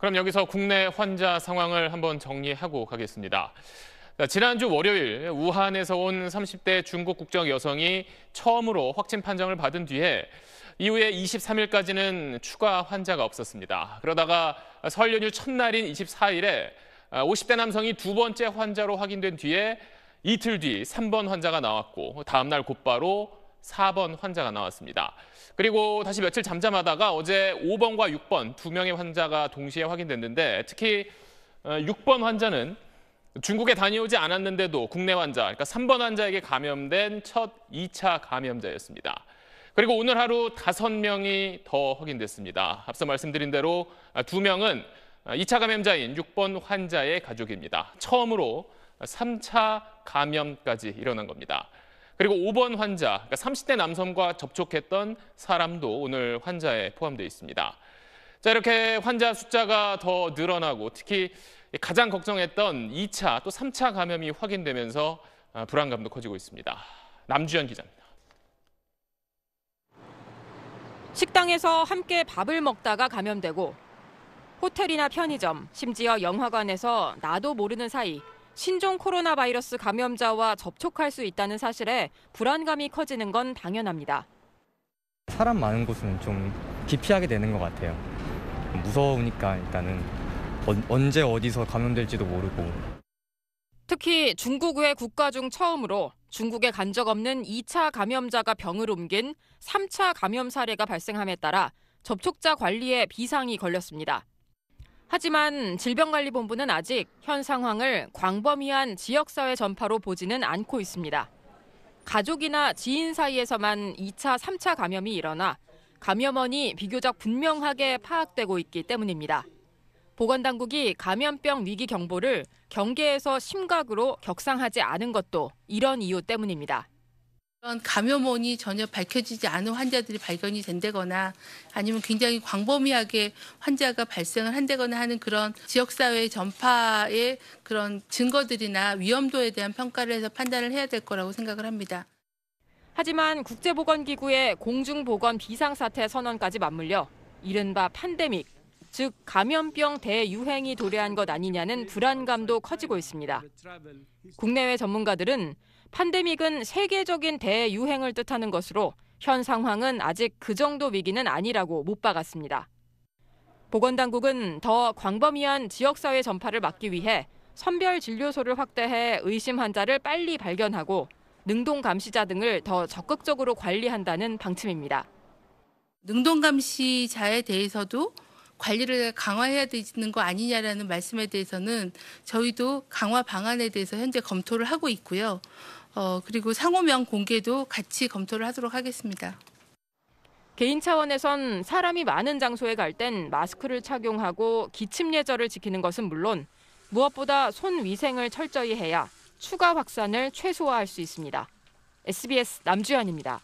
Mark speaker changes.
Speaker 1: 그럼 여기서 국내 환자 상황을 한번 정리하고 가겠습니다. 지난주 월요일 우한에서 온 30대 중국 국적 여성이 처음으로 확진 판정을 받은 뒤에 이후에 23일까지는 추가 환자가 없었습니다. 그러다가 설 연휴 첫날인 24일에 50대 남성이 두 번째 환자로 확인된 뒤에 이틀 뒤 3번 환자가 나왔고 다음날 곧바로 4번 환자가 나왔습니다. 그리고 다시 며칠 잠잠하다가 어제 5번과 6번 두 명의 환자가 동시에 확인됐는데 특히 6번 어, 환자는 중국에 다녀오지 않았는데도 국내 환자, 그러니까 3번 환자에게 감염된 첫 2차 감염자였습니다. 그리고 오늘 하루 5명이 더 확인됐습니다. 앞서 말씀드린 대로 아, 두명은 2차 아, 감염자인 6번 환자의 가족입니다. 처음으로 3차 감염까지 일어난 겁니다. 그리고 5번 환자, 그러니까 30대 남성과 접촉했던 사람도 오늘 환자에 포함되어 있습니다. 자, 이렇게 환자 숫자가 더 늘어나고 특히 가장 걱정했던 2차 또 3차 감염이 확인되면서 아, 불안감도 커지고 있습니다. 남주현 기자입니다.
Speaker 2: 식당에서 함께 밥을 먹다가 감염되고 호텔이나 편의점, 심지어 영화관에서 나도 모르는 사이 신종 코로나 바이러스 감염자와 접촉할 수 있다는 사실에 불안감이 커지는 건 당연합니다.
Speaker 1: 사람 많은 곳은 좀 기피하게 되는 것 같아요. 무서우니까 일단은 언제 어디서 감염될지도 모르고.
Speaker 2: 특히 중국 외 국가 중 처음으로 중국에 간 적 없는 2차 감염자가 병을 옮긴 3차 감염 사례가 발생함에 따라 접촉자 관리에 비상이 걸렸습니다. 하지만 질병관리본부는 아직 현 상황을 광범위한 지역사회 전파로 보지는 않고 있습니다. 가족이나 지인 사이에서만 2차, 3차 감염이 일어나 감염원이 비교적 분명하게 파악되고 있기 때문입니다. 보건당국이 감염병 위기 경보를 경계에서 심각으로 격상하지 않은 것도 이런 이유 때문입니다. 그런 감염원이 전혀 밝혀지지
Speaker 3: 않은 환자들이 발견이 된다거나 아니면 굉장히 광범위하게 환자가 발생을 한다거나 하는 그런 지역사회 전파의 그런 증거들이나 위험도에 대한 평가를 해서 판단을 해야 될 거라고 생각을 합니다.
Speaker 2: 하지만 국제보건기구의 공중보건 비상사태 선언까지 맞물려 이른바 판데믹 즉 감염병 대유행이 도래한 것 아니냐는 불안감도 커지고 있습니다. 국내외 전문가들은 판데믹은 세계적인 대유행을 뜻하는 것으로 현 상황은 아직 그 정도 위기는 아니라고 못 박았습니다. 보건당국은 더 광범위한 지역사회 전파를 막기 위해 선별 진료소를 확대해 의심 환자를 빨리 발견하고 능동 감시자 등을 더 적극적으로 관리한다는 방침입니다. 능동 감시자에 대해서도 관리를
Speaker 3: 강화해야 되는 거 아니냐라는 말씀에 대해서는 저희도 강화 방안에 대해서 현재 검토를
Speaker 2: 하고 있고요. 어, 그리고 상호명 공개도 같이 검토를 하도록 하겠습니다. 개인 차원에선 사람이 많은 장소에 갈 땐 마스크를 착용하고 기침 예절을 지키는 것은 물론 무엇보다 손 위생을 철저히 해야 추가 확산을 최소화할 수 있습니다. SBS 남주현입니다.